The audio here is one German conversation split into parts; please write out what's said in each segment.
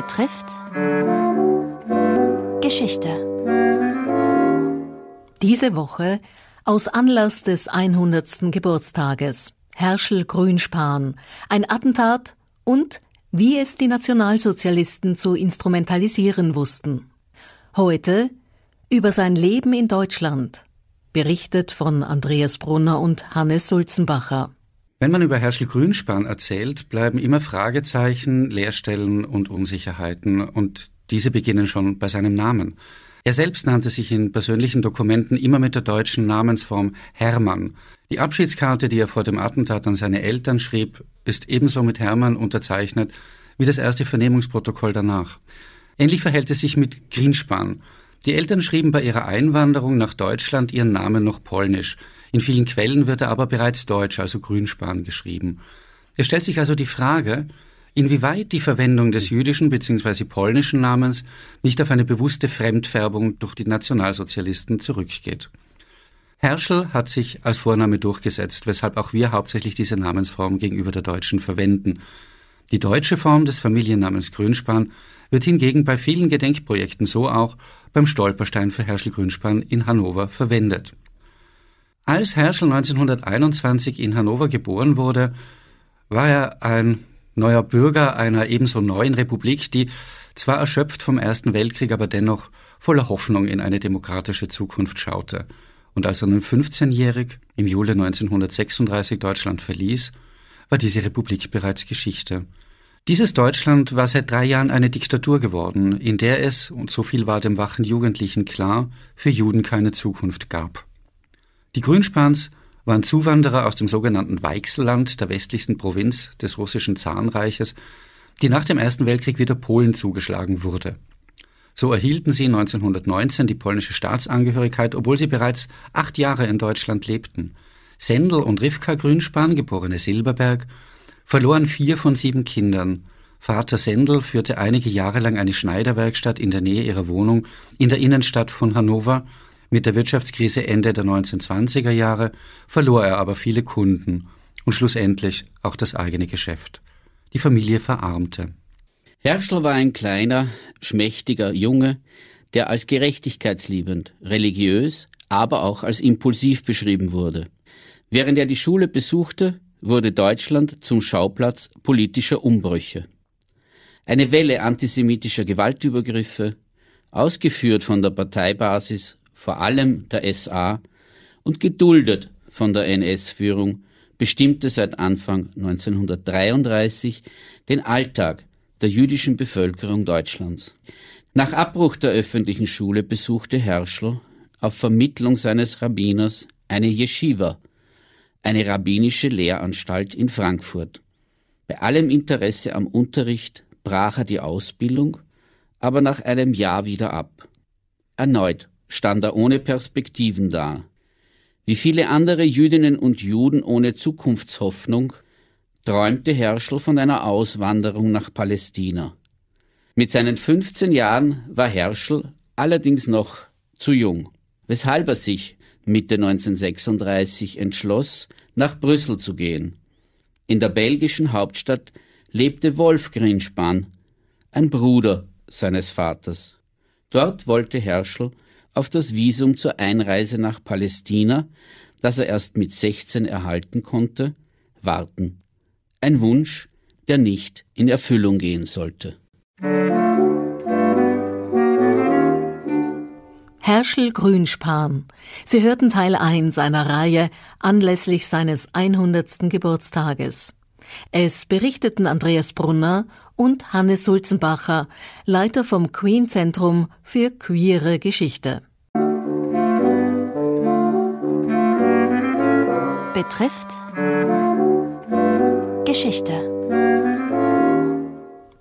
betrifft Geschichte. Diese Woche aus Anlass des 100. Geburtstages Herschel Grünspan, ein Attentat und wie es die Nationalsozialisten zu instrumentalisieren wussten. Heute über sein Leben in Deutschland, berichtet von Andreas Brunner und Hannes Sulzenbacher. Wenn man über Herschel Grünspan erzählt, bleiben immer Fragezeichen, Leerstellen und Unsicherheiten und diese beginnen schon bei seinem Namen. Er selbst nannte sich in persönlichen Dokumenten immer mit der deutschen Namensform Hermann. Die Abschiedskarte, die er vor dem Attentat an seine Eltern schrieb, ist ebenso mit Hermann unterzeichnet wie das erste Vernehmungsprotokoll danach. Ähnlich verhält es sich mit Grinspan. Die Eltern schrieben bei ihrer Einwanderung nach Deutschland ihren Namen noch polnisch. In vielen Quellen wird er aber bereits deutsch, also Grünspan, geschrieben. Es stellt sich also die Frage, inwieweit die Verwendung des jüdischen bzw. polnischen Namens nicht auf eine bewusste Fremdfärbung durch die Nationalsozialisten zurückgeht. Herschel hat sich als Vorname durchgesetzt, weshalb auch wir hauptsächlich diese Namensform gegenüber der deutschen verwenden. Die deutsche Form des Familiennamens Grünspan wird hingegen bei vielen Gedenkprojekten so auch beim Stolperstein für Herschel Grünspan in Hannover verwendet. Als Herschel 1921 in Hannover geboren wurde, war er ein neuer Bürger einer ebenso neuen Republik, die zwar erschöpft vom Ersten Weltkrieg, aber dennoch voller Hoffnung in eine demokratische Zukunft schaute. Und als er nun 15-jährig im Juli 1936 Deutschland verließ, war diese Republik bereits Geschichte. Dieses Deutschland war seit drei Jahren eine Diktatur geworden, in der es, und so viel war dem wachen Jugendlichen klar, für Juden keine Zukunft gab. Die Grünspans waren Zuwanderer aus dem sogenannten Weichselland, der westlichsten Provinz des russischen Zahnreiches, die nach dem Ersten Weltkrieg wieder Polen zugeschlagen wurde. So erhielten sie 1919 die polnische Staatsangehörigkeit, obwohl sie bereits acht Jahre in Deutschland lebten. Sendel und Rivka Grünspan, geborene Silberberg, verloren vier von sieben Kindern. Vater Sendel führte einige Jahre lang eine Schneiderwerkstatt in der Nähe ihrer Wohnung in der Innenstadt von Hannover. Mit der Wirtschaftskrise Ende der 1920er Jahre verlor er aber viele Kunden und schlussendlich auch das eigene Geschäft. Die Familie verarmte. Herschel war ein kleiner, schmächtiger Junge, der als gerechtigkeitsliebend, religiös, aber auch als impulsiv beschrieben wurde. Während er die Schule besuchte, wurde Deutschland zum Schauplatz politischer Umbrüche. Eine Welle antisemitischer Gewaltübergriffe, ausgeführt von der Parteibasis, vor allem der SA, und geduldet von der NS-Führung, bestimmte seit Anfang 1933 den Alltag der jüdischen Bevölkerung Deutschlands. Nach Abbruch der öffentlichen Schule besuchte Herschel auf Vermittlung seines Rabbiners eine Yeshiva eine rabbinische Lehranstalt in Frankfurt. Bei allem Interesse am Unterricht brach er die Ausbildung, aber nach einem Jahr wieder ab. Erneut stand er ohne Perspektiven da. Wie viele andere Jüdinnen und Juden ohne Zukunftshoffnung träumte Herschel von einer Auswanderung nach Palästina. Mit seinen 15 Jahren war Herschel allerdings noch zu jung, weshalb er sich Mitte 1936 entschloss, nach Brüssel zu gehen. In der belgischen Hauptstadt lebte Wolf Grinspan, ein Bruder seines Vaters. Dort wollte Herschel auf das Visum zur Einreise nach Palästina, das er erst mit 16 erhalten konnte, warten. Ein Wunsch, der nicht in Erfüllung gehen sollte. Herschel Grünspan. Sie hörten Teil 1 seiner Reihe anlässlich seines 100. Geburtstages. Es berichteten Andreas Brunner und Hannes Sulzenbacher, Leiter vom Queen Zentrum für queere Geschichte. Betrifft Geschichte.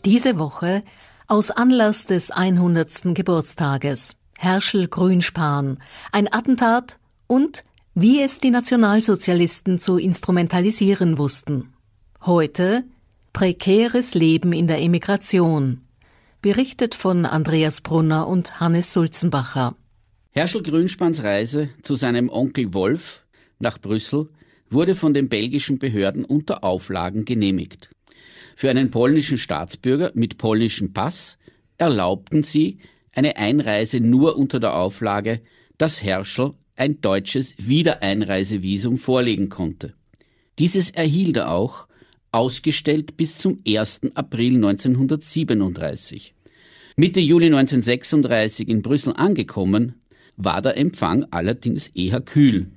Diese Woche aus Anlass des 100. Geburtstages. Herschel Grünspan, ein Attentat und wie es die Nationalsozialisten zu instrumentalisieren wussten. Heute prekäres Leben in der Emigration. Berichtet von Andreas Brunner und Hannes Sulzenbacher. Herschel Grünspans Reise zu seinem Onkel Wolf nach Brüssel wurde von den belgischen Behörden unter Auflagen genehmigt. Für einen polnischen Staatsbürger mit polnischem Pass erlaubten sie eine Einreise nur unter der Auflage, dass Herschel ein deutsches Wiedereinreisevisum vorlegen konnte. Dieses erhielt er auch, ausgestellt bis zum 1. April 1937. Mitte Juli 1936 in Brüssel angekommen, war der Empfang allerdings eher kühl.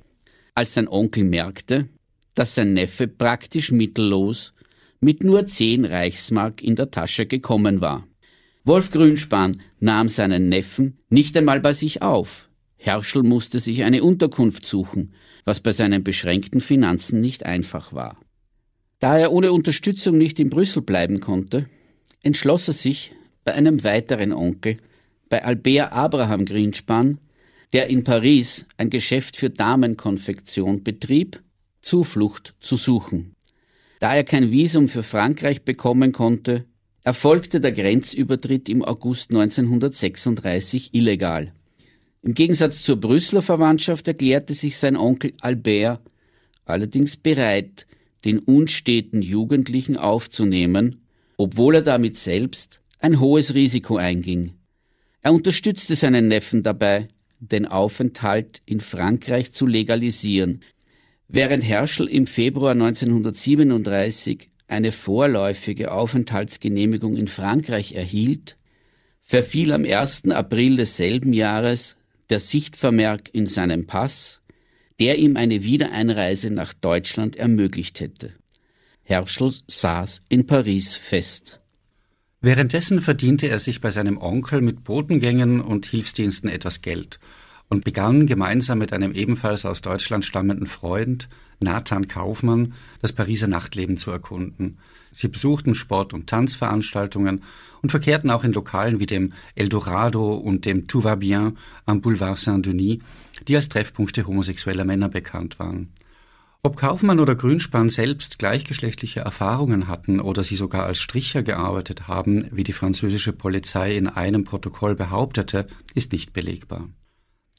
Als sein Onkel merkte, dass sein Neffe praktisch mittellos mit nur zehn Reichsmark in der Tasche gekommen war. Wolf Grünspan nahm seinen Neffen nicht einmal bei sich auf. Herschel musste sich eine Unterkunft suchen, was bei seinen beschränkten Finanzen nicht einfach war. Da er ohne Unterstützung nicht in Brüssel bleiben konnte, entschloss er sich, bei einem weiteren Onkel, bei Albert Abraham Grünspan, der in Paris ein Geschäft für Damenkonfektion betrieb, Zuflucht zu suchen. Da er kein Visum für Frankreich bekommen konnte, erfolgte der Grenzübertritt im August 1936 illegal. Im Gegensatz zur Brüsseler Verwandtschaft erklärte sich sein Onkel Albert allerdings bereit, den unsteten Jugendlichen aufzunehmen, obwohl er damit selbst ein hohes Risiko einging. Er unterstützte seinen Neffen dabei, den Aufenthalt in Frankreich zu legalisieren, während Herschel im Februar 1937 eine vorläufige Aufenthaltsgenehmigung in Frankreich erhielt, verfiel am 1. April desselben Jahres der Sichtvermerk in seinem Pass, der ihm eine Wiedereinreise nach Deutschland ermöglicht hätte. Herschel saß in Paris fest. Währenddessen verdiente er sich bei seinem Onkel mit Botengängen und Hilfsdiensten etwas Geld und begann gemeinsam mit einem ebenfalls aus Deutschland stammenden Freund Nathan Kaufmann, das Pariser Nachtleben zu erkunden. Sie besuchten Sport- und Tanzveranstaltungen und verkehrten auch in Lokalen wie dem Eldorado und dem Tout va bien am Boulevard Saint-Denis, die als Treffpunkte homosexueller Männer bekannt waren. Ob Kaufmann oder Grünspan selbst gleichgeschlechtliche Erfahrungen hatten oder sie sogar als Stricher gearbeitet haben, wie die französische Polizei in einem Protokoll behauptete, ist nicht belegbar.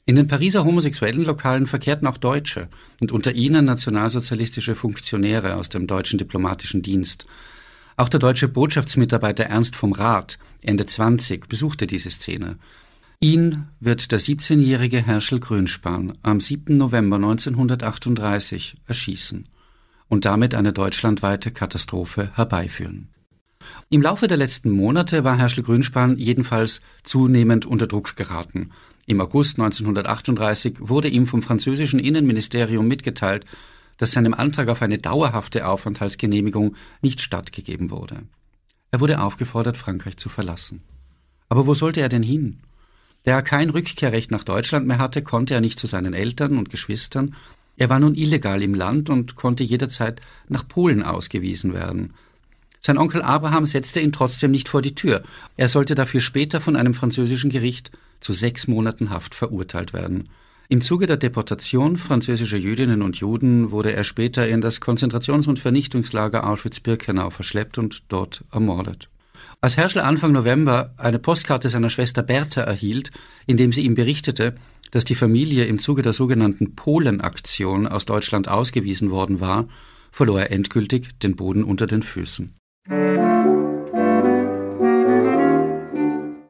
In den Pariser homosexuellen Lokalen verkehrten auch Deutsche und unter ihnen nationalsozialistische Funktionäre aus dem deutschen diplomatischen Dienst. Auch der deutsche Botschaftsmitarbeiter Ernst vom Rath, Ende 20, besuchte diese Szene. Ihn wird der 17-jährige Herschel Grünspan am 7. November 1938 erschießen und damit eine deutschlandweite Katastrophe herbeiführen. Im Laufe der letzten Monate war Herschel Grünspan jedenfalls zunehmend unter Druck geraten – im August 1938 wurde ihm vom französischen Innenministerium mitgeteilt, dass seinem Antrag auf eine dauerhafte Aufenthaltsgenehmigung nicht stattgegeben wurde. Er wurde aufgefordert, Frankreich zu verlassen. Aber wo sollte er denn hin? Da er kein Rückkehrrecht nach Deutschland mehr hatte, konnte er nicht zu seinen Eltern und Geschwistern. Er war nun illegal im Land und konnte jederzeit nach Polen ausgewiesen werden. Sein Onkel Abraham setzte ihn trotzdem nicht vor die Tür. Er sollte dafür später von einem französischen Gericht zu sechs Monaten Haft verurteilt werden. Im Zuge der Deportation französischer Jüdinnen und Juden wurde er später in das Konzentrations- und Vernichtungslager Auschwitz-Birkenau verschleppt und dort ermordet. Als Herschel Anfang November eine Postkarte seiner Schwester Bertha erhielt, in dem sie ihm berichtete, dass die Familie im Zuge der sogenannten Polenaktion aus Deutschland ausgewiesen worden war, verlor er endgültig den Boden unter den Füßen.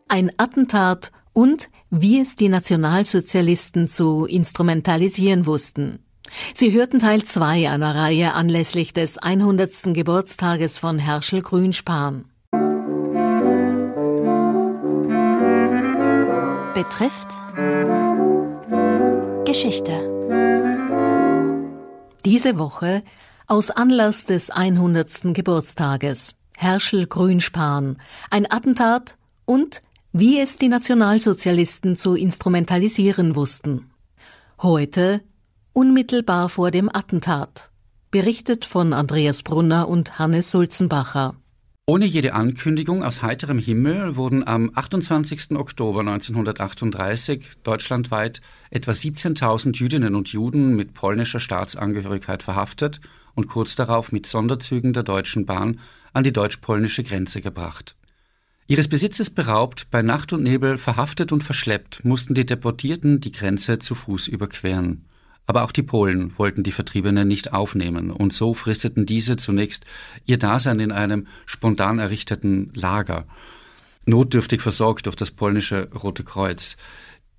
Ein Attentat und wie es die Nationalsozialisten zu instrumentalisieren wussten. Sie hörten Teil 2 einer Reihe anlässlich des 100. Geburtstages von Herschel Grünspan. Betrifft Geschichte. Diese Woche aus Anlass des 100. Geburtstages. Herschel Grünspan, ein Attentat und wie es die Nationalsozialisten zu instrumentalisieren wussten. Heute, unmittelbar vor dem Attentat, berichtet von Andreas Brunner und Hannes Sulzenbacher. Ohne jede Ankündigung aus heiterem Himmel wurden am 28. Oktober 1938 deutschlandweit etwa 17.000 Jüdinnen und Juden mit polnischer Staatsangehörigkeit verhaftet und kurz darauf mit Sonderzügen der Deutschen Bahn an die deutsch-polnische Grenze gebracht. Ihres Besitzes beraubt, bei Nacht und Nebel verhaftet und verschleppt, mussten die Deportierten die Grenze zu Fuß überqueren. Aber auch die Polen wollten die Vertriebenen nicht aufnehmen, und so fristeten diese zunächst ihr Dasein in einem spontan errichteten Lager, notdürftig versorgt durch das polnische Rote Kreuz.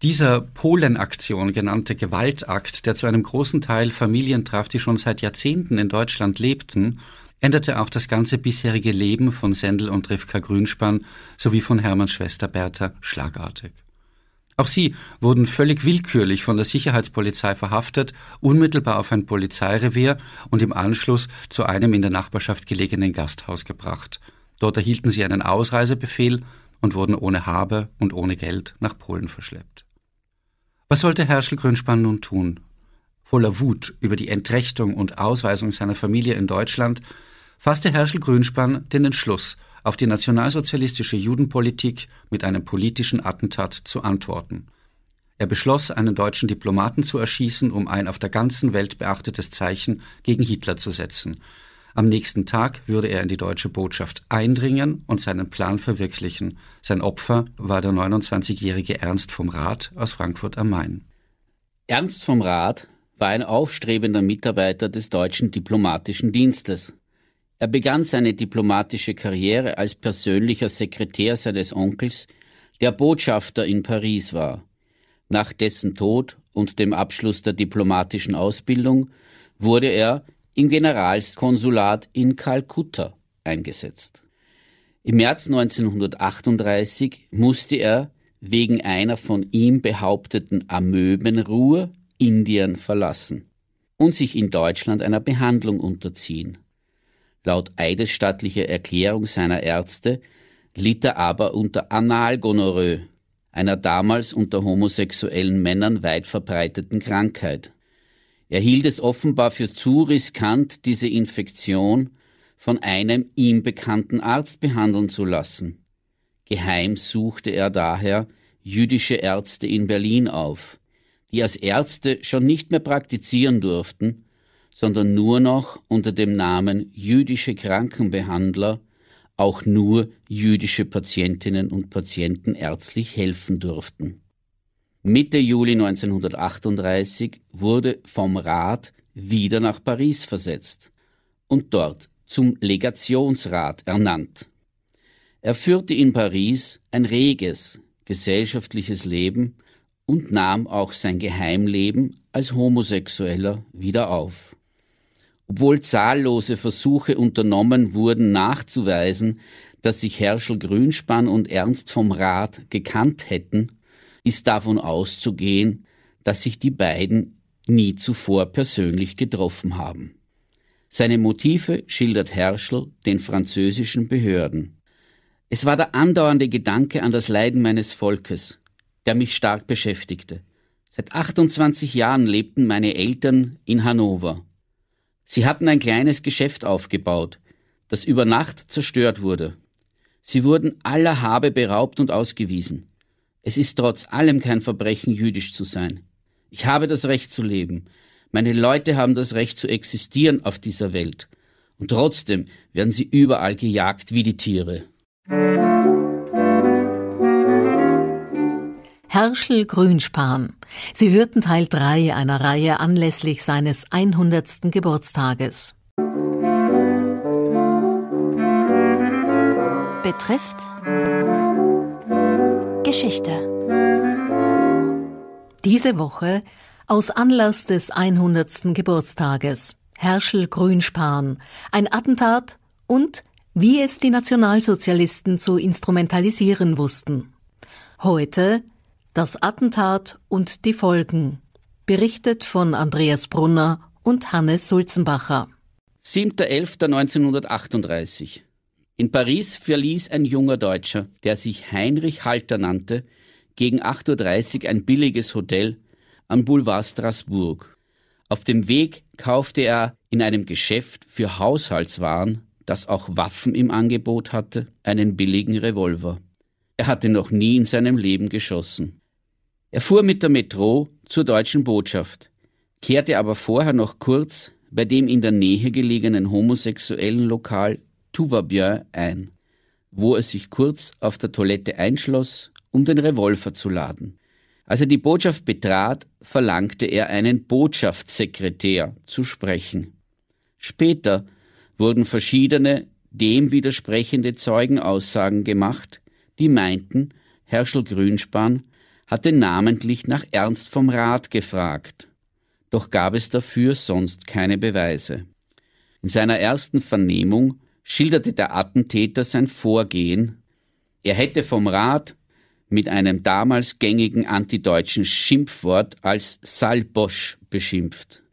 Dieser Polenaktion genannte Gewaltakt, der zu einem großen Teil Familien traf, die schon seit Jahrzehnten in Deutschland lebten, änderte auch das ganze bisherige Leben von Sendel und Rivka Grünspan sowie von Hermanns Schwester Bertha schlagartig. Auch sie wurden völlig willkürlich von der Sicherheitspolizei verhaftet, unmittelbar auf ein Polizeirevier und im Anschluss zu einem in der Nachbarschaft gelegenen Gasthaus gebracht. Dort erhielten sie einen Ausreisebefehl und wurden ohne Habe und ohne Geld nach Polen verschleppt. Was sollte Herschel Grünspan nun tun? Voller Wut über die Entrechtung und Ausweisung seiner Familie in Deutschland fasste Herschel Grünspan den Entschluss, auf die nationalsozialistische Judenpolitik mit einem politischen Attentat zu antworten. Er beschloss, einen deutschen Diplomaten zu erschießen, um ein auf der ganzen Welt beachtetes Zeichen gegen Hitler zu setzen. Am nächsten Tag würde er in die deutsche Botschaft eindringen und seinen Plan verwirklichen. Sein Opfer war der 29-jährige Ernst vom Rath aus Frankfurt am Main. Ernst vom Rath war ein aufstrebender Mitarbeiter des deutschen diplomatischen Dienstes. Er begann seine diplomatische Karriere als persönlicher Sekretär seines Onkels, der Botschafter in Paris war. Nach dessen Tod und dem Abschluss der diplomatischen Ausbildung wurde er im Generalskonsulat in Kalkutta eingesetzt. Im März 1938 musste er wegen einer von ihm behaupteten Amöbenruhe Indien verlassen und sich in Deutschland einer Behandlung unterziehen. Laut eidesstattlicher Erklärung seiner Ärzte litt er aber unter Analgonorrhoe, einer damals unter homosexuellen Männern weit verbreiteten Krankheit. Er hielt es offenbar für zu riskant, diese Infektion von einem ihm bekannten Arzt behandeln zu lassen. Geheim suchte er daher jüdische Ärzte in Berlin auf, die als Ärzte schon nicht mehr praktizieren durften, sondern nur noch unter dem Namen jüdische Krankenbehandler auch nur jüdische Patientinnen und Patienten ärztlich helfen durften. Mitte Juli 1938 wurde vom Rat wieder nach Paris versetzt und dort zum Legationsrat ernannt. Er führte in Paris ein reges gesellschaftliches Leben und nahm auch sein Geheimleben als Homosexueller wieder auf obwohl zahllose Versuche unternommen wurden, nachzuweisen, dass sich Herschel Grünspan und Ernst vom Rat gekannt hätten, ist davon auszugehen, dass sich die beiden nie zuvor persönlich getroffen haben. Seine Motive schildert Herschel den französischen Behörden. Es war der andauernde Gedanke an das Leiden meines Volkes, der mich stark beschäftigte. Seit 28 Jahren lebten meine Eltern in Hannover. Sie hatten ein kleines Geschäft aufgebaut, das über Nacht zerstört wurde. Sie wurden aller Habe beraubt und ausgewiesen. Es ist trotz allem kein Verbrechen, jüdisch zu sein. Ich habe das Recht zu leben. Meine Leute haben das Recht zu existieren auf dieser Welt. Und trotzdem werden sie überall gejagt wie die Tiere. Herschel Grünspan. Sie hörten Teil 3 einer Reihe anlässlich seines 100. Geburtstages. Betrifft Geschichte. Diese Woche aus Anlass des 100. Geburtstages. Herschel Grünspan, ein Attentat und wie es die Nationalsozialisten zu instrumentalisieren wussten. Heute das Attentat und die Folgen. Berichtet von Andreas Brunner und Hannes Sulzenbacher. 7.11.1938. In Paris verließ ein junger Deutscher, der sich Heinrich Halter nannte, gegen 8.30 Uhr ein billiges Hotel am Boulevard Strasbourg. Auf dem Weg kaufte er in einem Geschäft für Haushaltswaren, das auch Waffen im Angebot hatte, einen billigen Revolver. Er hatte noch nie in seinem Leben geschossen. Er fuhr mit der Metro zur deutschen Botschaft, kehrte aber vorher noch kurz bei dem in der Nähe gelegenen homosexuellen Lokal Touvabien ein, wo er sich kurz auf der Toilette einschloss, um den Revolver zu laden. Als er die Botschaft betrat, verlangte er einen Botschaftssekretär zu sprechen. Später wurden verschiedene dem widersprechende Zeugenaussagen gemacht, die meinten, Herschel Grünspan hatte namentlich nach Ernst vom Rat gefragt, doch gab es dafür sonst keine Beweise. In seiner ersten Vernehmung schilderte der Attentäter sein Vorgehen. Er hätte vom Rat mit einem damals gängigen antideutschen Schimpfwort als Salbosch beschimpft.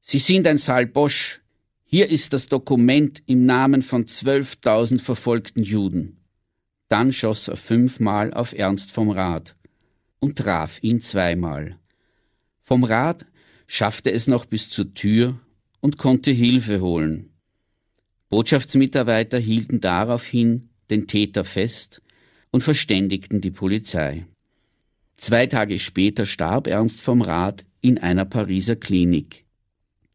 Sie sind ein Salbosch. Hier ist das Dokument im Namen von 12.000 verfolgten Juden. Dann schoss er fünfmal auf Ernst vom Rat und traf ihn zweimal. Vom Rad schaffte es noch bis zur Tür und konnte Hilfe holen. Botschaftsmitarbeiter hielten daraufhin den Täter fest und verständigten die Polizei. Zwei Tage später starb Ernst vom Rath in einer Pariser Klinik.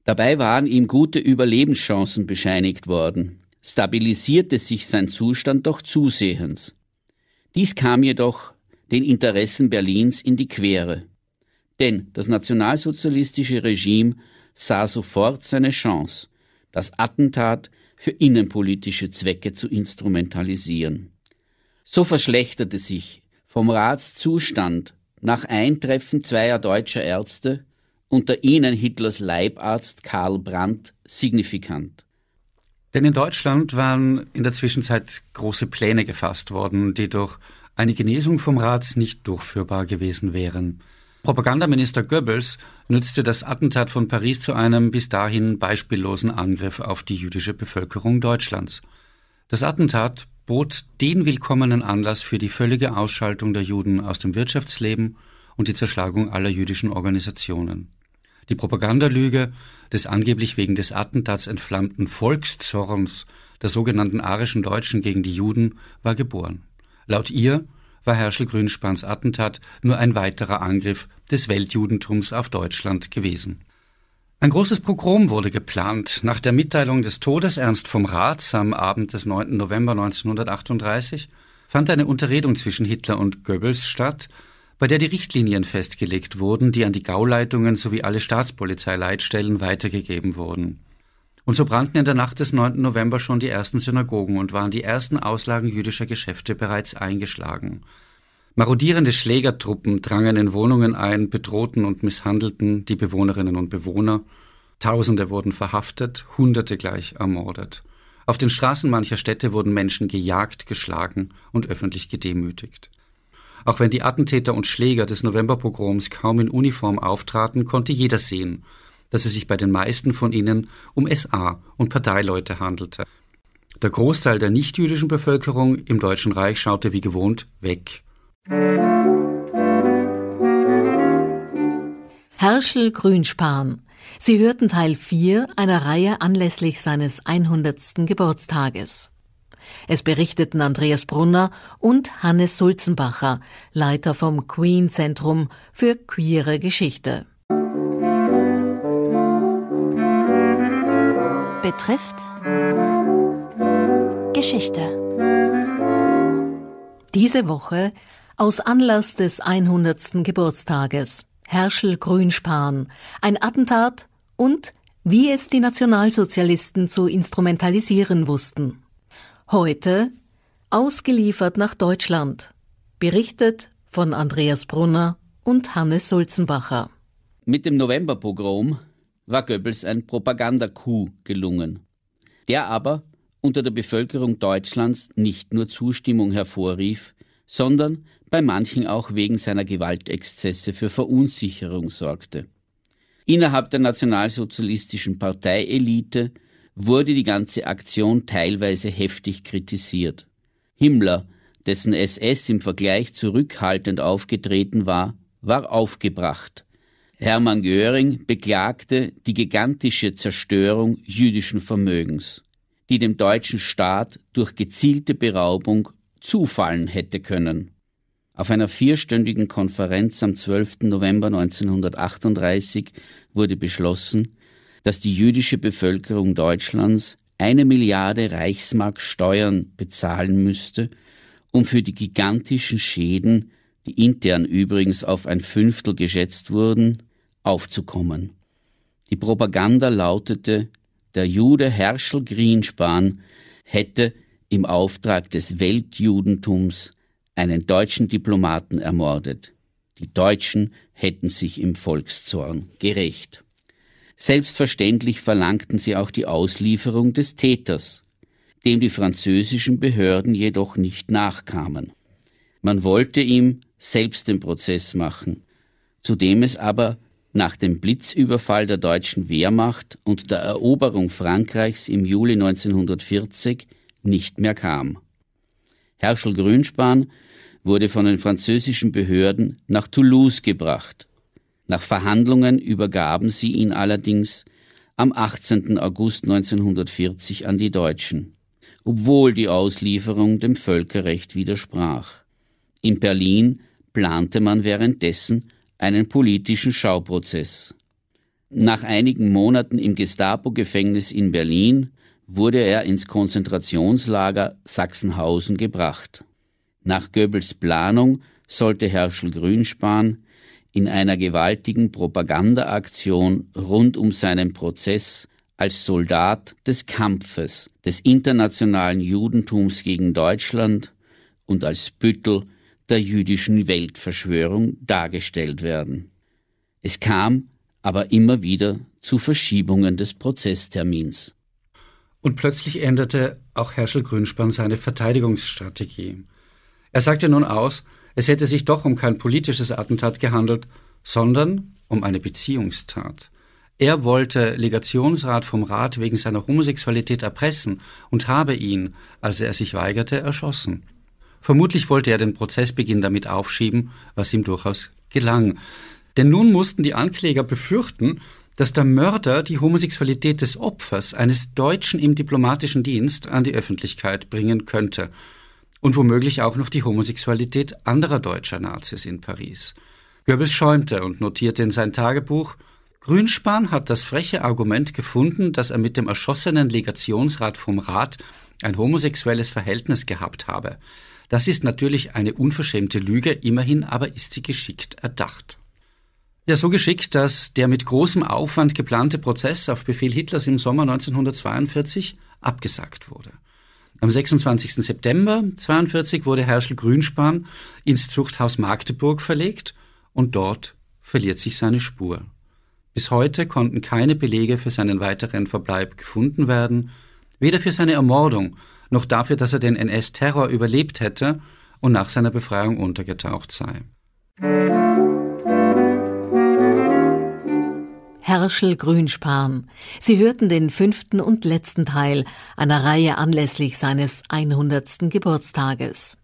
Dabei waren ihm gute Überlebenschancen bescheinigt worden, stabilisierte sich sein Zustand doch zusehends. Dies kam jedoch den Interessen Berlins in die Quere. Denn das nationalsozialistische Regime sah sofort seine Chance, das Attentat für innenpolitische Zwecke zu instrumentalisieren. So verschlechterte sich vom Ratszustand nach Eintreffen zweier deutscher Ärzte, unter ihnen Hitlers Leibarzt Karl Brandt, signifikant. Denn in Deutschland waren in der Zwischenzeit große Pläne gefasst worden, die durch eine Genesung vom Rats nicht durchführbar gewesen wären. Propagandaminister Goebbels nützte das Attentat von Paris zu einem bis dahin beispiellosen Angriff auf die jüdische Bevölkerung Deutschlands. Das Attentat bot den willkommenen Anlass für die völlige Ausschaltung der Juden aus dem Wirtschaftsleben und die Zerschlagung aller jüdischen Organisationen. Die Propagandalüge des angeblich wegen des Attentats entflammten Volkszorns der sogenannten arischen Deutschen gegen die Juden war geboren. Laut ihr war Herschel Grünspans Attentat nur ein weiterer Angriff des Weltjudentums auf Deutschland gewesen. Ein großes Pogrom wurde geplant. Nach der Mitteilung des Todes Ernst vom Rats am Abend des 9. November 1938 fand eine Unterredung zwischen Hitler und Goebbels statt, bei der die Richtlinien festgelegt wurden, die an die Gauleitungen sowie alle Staatspolizeileitstellen weitergegeben wurden. Und so brannten in der Nacht des 9. November schon die ersten Synagogen und waren die ersten Auslagen jüdischer Geschäfte bereits eingeschlagen. Marodierende Schlägertruppen drangen in Wohnungen ein, bedrohten und misshandelten die Bewohnerinnen und Bewohner. Tausende wurden verhaftet, Hunderte gleich ermordet. Auf den Straßen mancher Städte wurden Menschen gejagt, geschlagen und öffentlich gedemütigt. Auch wenn die Attentäter und Schläger des Novemberpogroms kaum in Uniform auftraten, konnte jeder sehen, dass es sich bei den meisten von ihnen um SA und Parteileute handelte. Der Großteil der nichtjüdischen Bevölkerung im Deutschen Reich schaute wie gewohnt weg. Herschel Grünspan. Sie hörten Teil 4 einer Reihe anlässlich seines 100. Geburtstages. Es berichteten Andreas Brunner und Hannes Sulzenbacher, Leiter vom Queen Zentrum für queere Geschichte. betrifft Geschichte. Diese Woche aus Anlass des 100. Geburtstages Herschel Grünspan, ein Attentat und wie es die Nationalsozialisten zu instrumentalisieren wussten. Heute ausgeliefert nach Deutschland. Berichtet von Andreas Brunner und Hannes Sulzenbacher. Mit dem Novemberpogrom war Goebbels ein Propagandakuh gelungen, der aber unter der Bevölkerung Deutschlands nicht nur Zustimmung hervorrief, sondern bei manchen auch wegen seiner Gewaltexzesse für Verunsicherung sorgte. Innerhalb der nationalsozialistischen Parteielite wurde die ganze Aktion teilweise heftig kritisiert. Himmler, dessen SS im Vergleich zurückhaltend aufgetreten war, war aufgebracht. Hermann Göring beklagte die gigantische Zerstörung jüdischen Vermögens, die dem deutschen Staat durch gezielte Beraubung zufallen hätte können. Auf einer vierstündigen Konferenz am 12. November 1938 wurde beschlossen, dass die jüdische Bevölkerung Deutschlands eine Milliarde Reichsmark Steuern bezahlen müsste, um für die gigantischen Schäden, die intern übrigens auf ein Fünftel geschätzt wurden, aufzukommen. Die Propaganda lautete, der Jude Herschel Greenspan hätte im Auftrag des Weltjudentums einen deutschen Diplomaten ermordet. Die Deutschen hätten sich im Volkszorn gerecht. Selbstverständlich verlangten sie auch die Auslieferung des Täters, dem die französischen Behörden jedoch nicht nachkamen. Man wollte ihm selbst den Prozess machen, zu dem es aber nach dem Blitzüberfall der deutschen Wehrmacht und der Eroberung Frankreichs im Juli 1940 nicht mehr kam. Herschel Grünspan wurde von den französischen Behörden nach Toulouse gebracht. Nach Verhandlungen übergaben sie ihn allerdings am 18. August 1940 an die Deutschen, obwohl die Auslieferung dem Völkerrecht widersprach. In Berlin plante man währenddessen einen politischen Schauprozess. Nach einigen Monaten im Gestapo-Gefängnis in Berlin wurde er ins Konzentrationslager Sachsenhausen gebracht. Nach Goebbels Planung sollte Herschel Grünspan in einer gewaltigen Propagandaaktion rund um seinen Prozess als Soldat des Kampfes des internationalen Judentums gegen Deutschland und als Büttel der jüdischen Weltverschwörung dargestellt werden. Es kam aber immer wieder zu Verschiebungen des Prozesstermins. Und plötzlich änderte auch Herschel Grünspan seine Verteidigungsstrategie. Er sagte nun aus, es hätte sich doch um kein politisches Attentat gehandelt, sondern um eine Beziehungstat. Er wollte Legationsrat vom Rat wegen seiner Homosexualität erpressen und habe ihn, als er sich weigerte, erschossen. Vermutlich wollte er den Prozessbeginn damit aufschieben, was ihm durchaus gelang. Denn nun mussten die Ankläger befürchten, dass der Mörder die Homosexualität des Opfers eines Deutschen im diplomatischen Dienst an die Öffentlichkeit bringen könnte und womöglich auch noch die Homosexualität anderer deutscher Nazis in Paris. Goebbels schäumte und notierte in sein Tagebuch, Grünspan hat das freche Argument gefunden, dass er mit dem erschossenen Legationsrat vom Rat ein homosexuelles Verhältnis gehabt habe. Das ist natürlich eine unverschämte Lüge, immerhin aber ist sie geschickt erdacht. Ja, so geschickt, dass der mit großem Aufwand geplante Prozess auf Befehl Hitlers im Sommer 1942 abgesagt wurde. Am 26. September 1942 wurde Herschel Grünspan ins Zuchthaus Magdeburg verlegt und dort verliert sich seine Spur. Bis heute konnten keine Belege für seinen weiteren Verbleib gefunden werden, weder für seine Ermordung noch dafür, dass er den NS-Terror überlebt hätte und nach seiner Befreiung untergetaucht sei. Herschel Grünspan. Sie hörten den fünften und letzten Teil einer Reihe anlässlich seines 100. Geburtstages.